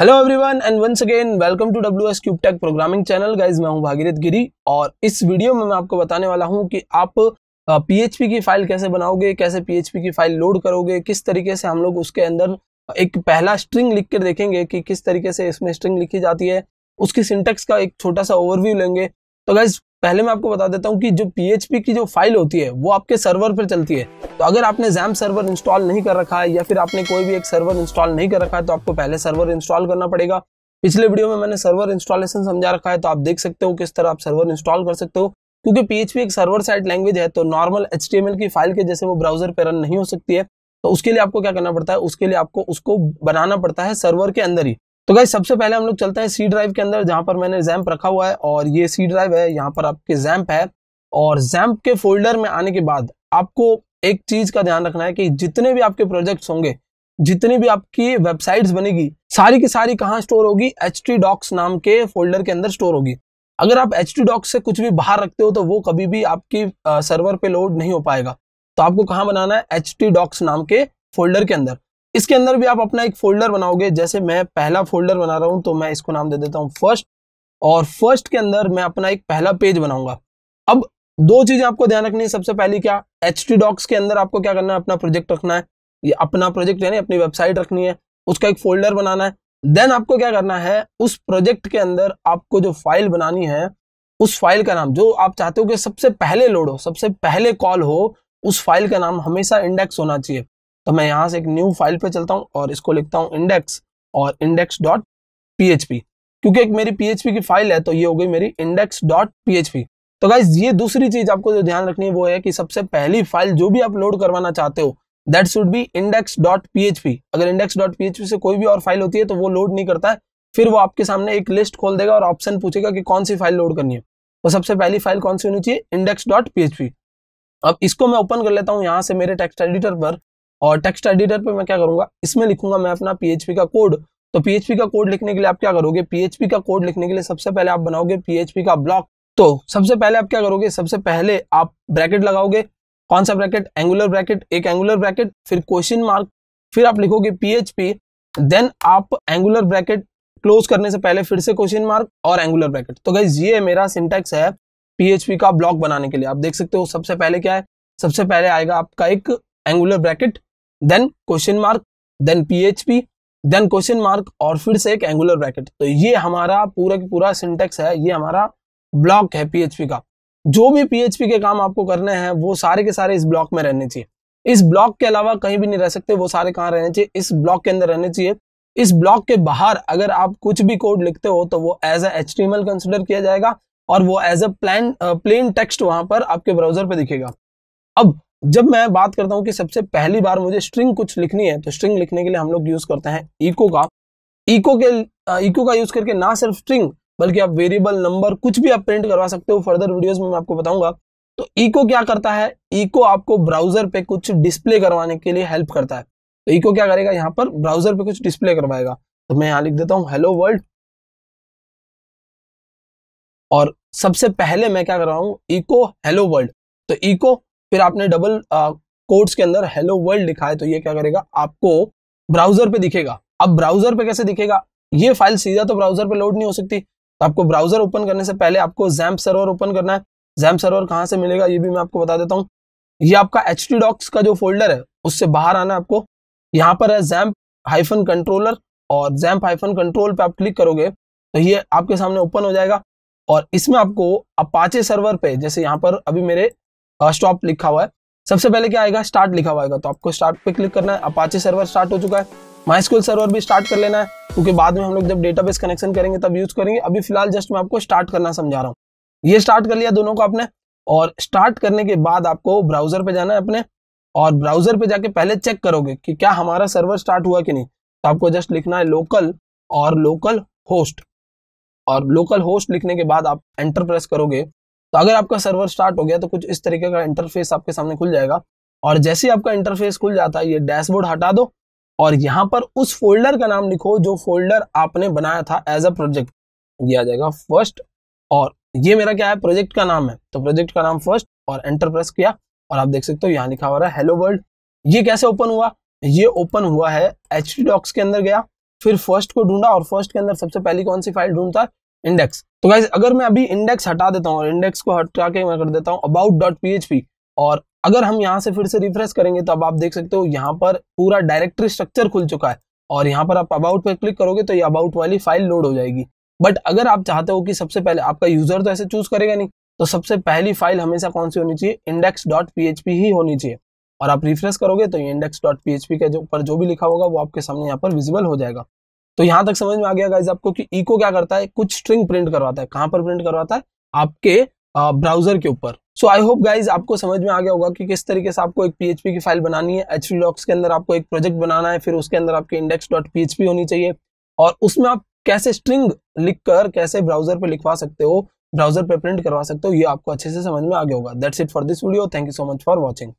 hello everyone and once again welcome to W S cube tech programming channel guys मैं हूं भागीरथ गिरी और इस video में मैं आपको बताने वाला हूं कि आप पीएचपी की फाइल कैसे बनाओगे कैसे पीएचपी की फाइल लोड करोगे किस तरीके से हम लोग उसके अंदर एक पहला स्ट्रिंग लिख कर देखेंगे कि किस तरीके से इसमें स्ट्रिंग लिखी जाती है उसकी सिंटेक्स का एक छोटा सा ओवरव्यू लेंगे तो गाइज पहले मैं आपको बता देता हूँ कि जो PHP की जो फाइल होती है वो आपके सर्वर पर चलती है तो अगर आपने जैम सर्वर इंस्टॉल नहीं कर रखा है या फिर आपने कोई भी एक सर्वर इंस्टॉल नहीं कर रखा है तो आपको पहले सर्वर इंस्टॉल करना पड़ेगा पिछले वीडियो में मैंने सर्वर इंस्टॉलेशन समझा रखा है तो आप देख सकते हो किस तरह आप सर्वर इंस्टॉल कर सकते हो क्योंकि PHP एक सर्वर साइड लैंग्वेज है तो नॉर्मल एच की फाइल के जैसे वो ब्राउजर पर रन नहीं हो सकती है तो उसके लिए आपको क्या करना पड़ता है उसके लिए आपको उसको बनाना पड़ता है सर्वर के अंदर ही तो गाइस सबसे पहले हम लोग चलते हैं सी ड्राइव के अंदर जहां पर मैंने जैम्प रखा हुआ है और ये सी ड्राइव है यहाँ पर आपके जैम्प है और जैम्प के फोल्डर में आने के बाद आपको एक चीज का ध्यान रखना है कि जितने भी आपके प्रोजेक्ट्स होंगे जितनी भी आपकी वेबसाइट्स बनेगी सारी की सारी कहाँ स्टोर होगी एच डॉक्स नाम के फोल्डर के अंदर स्टोर होगी अगर आप एच डॉक्स से कुछ भी बाहर रखते हो तो वो कभी भी आपकी सर्वर पे लोड नहीं हो पाएगा तो आपको कहाँ बनाना है एच डॉक्स नाम के फोल्डर के अंदर इसके अंदर भी आप अपना एक फोल्डर बनाओगे जैसे मैं पहला फोल्डर बना रहा हूं तो मैं इसको नाम दे देता हूँ फर्स्ट और फर्स्ट के अंदर मैं अपना एक पहला पेज बनाऊंगा अब दो चीजें आपको ध्यान रखनी है सबसे पहली क्या एच टी डॉक्स के अंदर आपको क्या करना है अपना प्रोजेक्ट रखना है ये अपना प्रोजेक्ट यानी अपनी वेबसाइट रखनी है उसका एक फोल्डर बनाना है देन आपको क्या करना है उस प्रोजेक्ट के अंदर आपको जो फाइल बनानी है उस फाइल का नाम जो आप चाहते हो कि सबसे पहले लोड हो सबसे पहले कॉल हो उस फाइल का नाम हमेशा इंडेक्स होना चाहिए तो मैं यहाँ से एक न्यू फाइल पे चलता हूँ और इसको लिखता हूँ इंडेक्स और इंडेक्स डॉट पी क्योंकि एक मेरी पी की फाइल है तो ये हो गई मेरी इंडेक्स डॉट पी तो गाइज ये दूसरी चीज आपको जो ध्यान रखनी है वो है कि सबसे पहली फाइल जो भी आप लोड करवाना चाहते हो that should be index dot p अगर इंडेक्स डॉट पी से कोई भी और फाइल होती है तो वो लोड नहीं करता है फिर वो आपके सामने एक लिस्ट खोल देगा और ऑप्शन पूछेगा कि कौन सी फाइल लोड करनी है तो सबसे पहली फाइल कौन सी होनी चाहिए इंडेक्स डॉट पी अब इसको मैं ओपन कर लेता हूँ यहाँ से मेरे टेक्स्ट एडिटर पर और टेक्स्ट एडिटर पे मैं क्या करूंगा इसमें लिखूंगा मैं अपना पीएचपी का कोड तो पीएचपी का कोड लिखने के लिए आप क्या करोगे पीएचपी का कोड लिखने के लिए सबसे पहले आप बनाओगे पीएचपी का ब्लॉक तो सबसे पहले आप क्या करोगे सबसे पहले आप ब्रैकेट लगाओगे कौन सा ब्रैकेट एंगुलर ब्रैकेट एक एंगुलर ब्रैकेट फिर क्वेश्चन मार्क फिर आप लिखोगे पीएचपी देन आप एंगुलर ब्रैकेट क्लोज करने से पहले फिर से क्वेश्चन मार्क और एंगुलर ब्रैकेट तो गाइज ये मेरा सिंटेक्स है पीएचपी का ब्लॉक बनाने के लिए आप देख सकते हो सबसे पहले क्या है सबसे पहले आएगा आपका एक angular bracket then question mark then PHP then question mark और फिर से एक एंगुलर ब्रैकेट तो ये हमारा पूरा की पूरा सिंटेक्स है ये हमारा ब्लॉक है पीएचपी का जो भी पीएचपी के काम आपको करने हैं वो सारे के सारे इस ब्लॉक में रहने चाहिए इस ब्लॉक के अलावा कहीं भी नहीं रह सकते वो सारे कहाँ रहने चाहिए इस ब्लॉक के अंदर रहने चाहिए इस ब्लॉक के बाहर अगर आप कुछ भी कोड लिखते हो तो वो एज ए एच कंसिडर किया जाएगा और वो as a plan plain text वहां पर आपके ब्राउजर पे दिखेगा अब जब मैं बात करता हूँ कि सबसे पहली बार मुझे स्ट्रिंग कुछ लिखनी है तो स्ट्रिंग लिखने के लिए हम लोग यूज करते हैं इको का इको के इको का यूज करके ना सिर्फ स्ट्रिंग बल्कि आप वेरिएबल नंबर कुछ भी आप प्रिंट करवा सकते हो फर्दर वीडियोस में मैं आपको बताऊंगा तो इको क्या करता है इको आपको ब्राउजर पे कुछ डिस्प्ले करवाने के लिए हेल्प करता है तो इको क्या करेगा यहाँ पर ब्राउजर पे कुछ डिस्प्ले करवाएगा तो मैं यहाँ लिख देता हूँ हेलो वर्ल्ड और सबसे पहले मैं क्या कर रहा हूँ इको हेलो वर्ल्ड तो इको फिर आपने डबल कोड्स के अंदर हेलो वर्ल्ड लिखा है तो ये क्या करेगा आपको ब्राउजर पे दिखेगा अब ब्राउजर पे कैसे दिखेगा ये फाइल सीधा तो ब्राउजर पे लोड नहीं हो सकती तो आपको ब्राउजर ओपन करने से पहले आपको जैम्प सर्वर ओपन करना है जैम्प सर्वर कहाँ से मिलेगा ये भी मैं आपको बता देता हूँ ये आपका एच डॉक्स का जो फोल्डर है उससे बाहर आना आपको यहाँ पर है जैम्प हाइफन कंट्रोलर और जैम्प हाइफन कंट्रोल पे आप क्लिक करोगे तो ये आपके सामने ओपन हो जाएगा और इसमें आपको अपाचे सर्वर पे जैसे यहाँ पर अभी मेरे स्टॉप लिखा हुआ है सबसे पहले क्या आएगा स्टार्ट लिखा हुआ है तो आपको स्टार्ट पे क्लिक करना है अपाचे सर्वर स्टार्ट हो चुका है माई स्कूल सर्वर भी स्टार्ट कर लेना है क्योंकि बाद में हम लोग जब डेटाबेस कनेक्शन करेंगे तब यूज करेंगे अभी फिलहाल जस्ट मैं आपको स्टार्ट करना समझा रहा हूँ ये स्टार्ट कर लिया दोनों को आपने और स्टार्ट करने के बाद आपको ब्राउजर पे जाना है अपने और ब्राउजर पे जाके पहले चेक करोगे कि क्या हमारा सर्वर स्टार्ट हुआ कि नहीं तो आपको जस्ट लिखना है लोकल और लोकल होस्ट और लोकल होस्ट लिखने के बाद आप एंटर प्रेस करोगे तो अगर आपका सर्वर स्टार्ट हो गया तो कुछ इस तरीके का इंटरफेस आपके सामने खुल जाएगा और जैसे ही आपका इंटरफेस खुल जाता है ये डैशबोर्ड हटा दो और यहाँ पर उस फोल्डर का नाम लिखो जो फोल्डर आपने बनाया था एज अ प्रोजेक्ट ये आ जाएगा फर्स्ट और ये मेरा क्या है प्रोजेक्ट का नाम है तो प्रोजेक्ट का नाम फर्स्ट और प्रेस किया और आप देख सकते हो यहाँ लिखा हुआ है हेलो वर्ल्ड ये कैसे ओपन हुआ ये ओपन हुआ है एच डॉक्स के अंदर गया फिर फर्स्ट को ढूंढा और फर्स्ट के अंदर सबसे पहली कौन सी फाइल ढूंढता है इंडेक्स तो गाइज अगर मैं अभी इंडेक्स हटा देता हूँ और इंडेक्स को हटा के मैं कर देता हूँ अबाउट डॉट पी और अगर हम यहाँ से फिर से रिफ्रेश करेंगे तो अब आप देख सकते हो यहाँ पर पूरा डायरेक्टरी स्ट्रक्चर खुल चुका है और यहाँ पर आप अबाउट पर क्लिक करोगे तो ये अबाउट वाली फाइल लोड हो जाएगी बट अगर आप चाहते हो कि सबसे पहले आपका यूजर तो ऐसे चूज करेगा नहीं तो सबसे पहली फाइल हमेशा कौन सी होनी चाहिए इंडेक्स डॉट पी ही होनी चाहिए और आप रिफ्रेश करोगे तो ये इंडेक्स डॉट पी के जो जो भी लिखा होगा वो आपके सामने यहाँ पर विजिबल हो जाएगा तो यहां तक समझ में आ गया गाइज आपको कि इको क्या करता है कुछ स्ट्रिंग प्रिंट करवाता है कहां पर प्रिंट करवाता है आपके ब्राउजर के ऊपर सो आई होप गाइज आपको समझ में आ गया होगा कि किस तरीके से आपको एक पीएचपी की फाइल बनानी है एच डॉक्स के अंदर आपको एक प्रोजेक्ट बनाना है फिर उसके अंदर आपके इंडेक्स डॉट पीएचपी होनी चाहिए और उसमें आप कैसे स्ट्रिंग लिखकर कैसे ब्राउजर पे लिखवा सकते हो ब्राउजर पे प्रिंट करवा सकते हो ये आपको अच्छे से समझ में आ गया होगा that's it for this video thank you so much for watching